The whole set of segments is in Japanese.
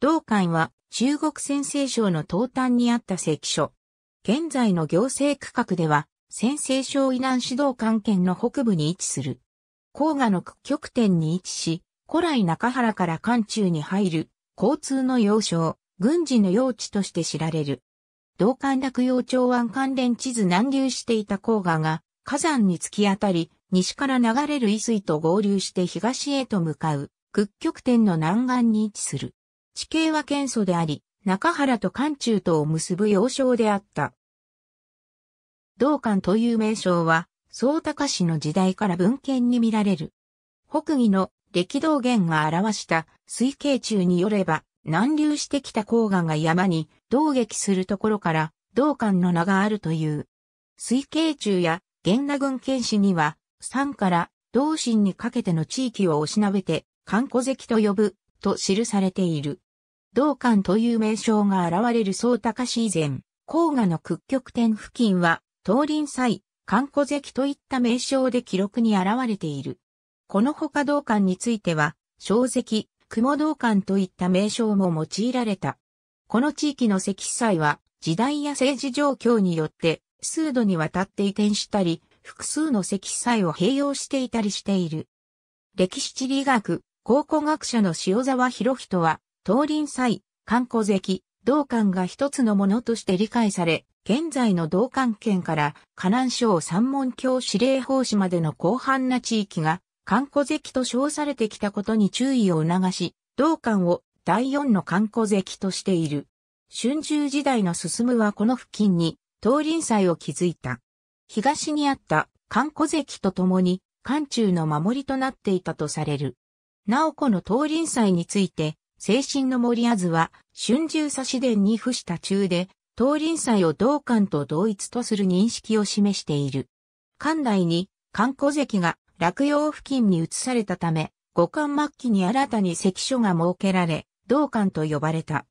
道館は中国先生省の東端にあった関所。現在の行政区画では、先生省以南指導官県の北部に位置する。黄河の屈曲点に位置し、古来中原から関中に入る、交通の要衝、軍事の用地として知られる。道館落葉町湾関連地図南流していた黄河が火山に突き当たり、西から流れる伊水と合流して東へと向かう、屈曲点の南岸に位置する。地形は県祖であり、中原と関中とを結ぶ要衝であった。道館という名称は、宗高氏の時代から文献に見られる。北魏の歴道源が表した水系中によれば、南流してきた黄河が山に道撃するところから道館の名があるという。水系中や源田郡剣士には、山から道心にかけての地域をおしなべて、観古関と呼ぶ、と記されている。道館という名称が現れる総高市以前、黄河の屈曲点付近は、東林祭、観光関といった名称で記録に現れている。この他道館については、小関、雲道館といった名称も用いられた。この地域の石祭は、時代や政治状況によって、数度にわたって移転したり、複数の石祭を併用していたりしている。歴史地理学、考古学者の塩沢博人は、東林祭、観光関、道館が一つのものとして理解され、現在の道館県から河南省三門橋司令法市までの広範な地域が、観光関と称されてきたことに注意を促し、道館を第四の観光関としている。春秋時代の進むはこの付近に、東林祭を築いた。東にあった観光関と共に、関中の守りとなっていたとされる。なおこの東林祭について、精神の森あずは、春秋差し伝に付した中で、東林祭を同館と同一とする認識を示している。館内に、観光関が落葉付近に移されたため、五館末期に新たに関所が設けられ、同館と呼ばれた。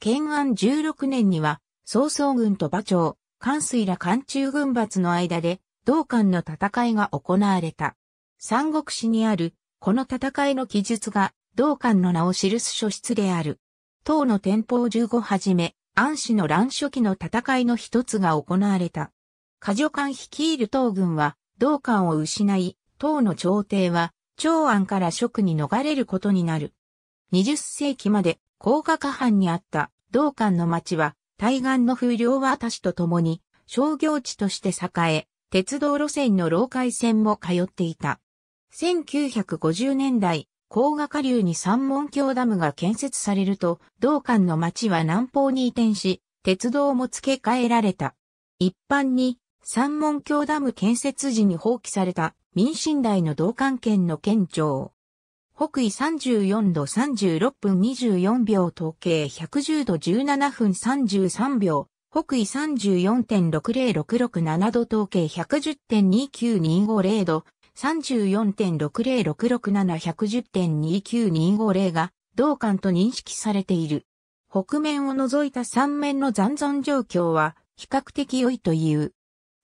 建安16年には、曹操軍と馬長、関水ら関中軍閥の間で、同館の戦いが行われた。三国志にある、この戦いの記述が、道館の名を記す書室である。唐の天保十五はじめ、安氏の乱初期の戦いの一つが行われた。過助官率いる唐軍は、道館を失い、唐の朝廷は、長安から職に逃れることになる。二十世紀まで、高架下藩にあった道館の町は、対岸の風量は私と共に、商業地として栄え、鉄道路線の老海線も通っていた。1950年代、高賀下流に三門橋ダムが建設されると、道館の町は南方に移転し、鉄道も付け替えられた。一般に、三門橋ダム建設時に放棄された民進大の道館県の県庁。北緯34度36分24秒統計110度17分33秒、北緯34.60667度統計110.29250度、34.6066710.29250が同感と認識されている。北面を除いた3面の残存状況は比較的良いという。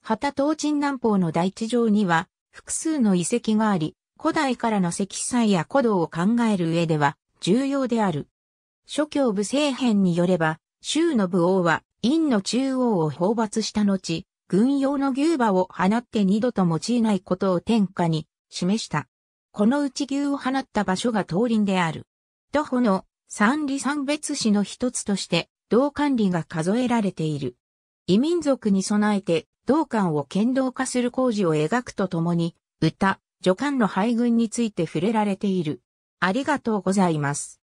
旗東鎮南方の大地上には複数の遺跡があり、古代からの石祭や古道を考える上では重要である。諸教部政編によれば、州の武王は、院の中央を放伐した後、軍用の牛馬を放って二度と用いないことを天下に示した。このうち牛を放った場所が東林である。徒歩の三里三別市の一つとして道管理が数えられている。異民族に備えて道管を剣道化する工事を描くとともに、歌、助官の配軍について触れられている。ありがとうございます。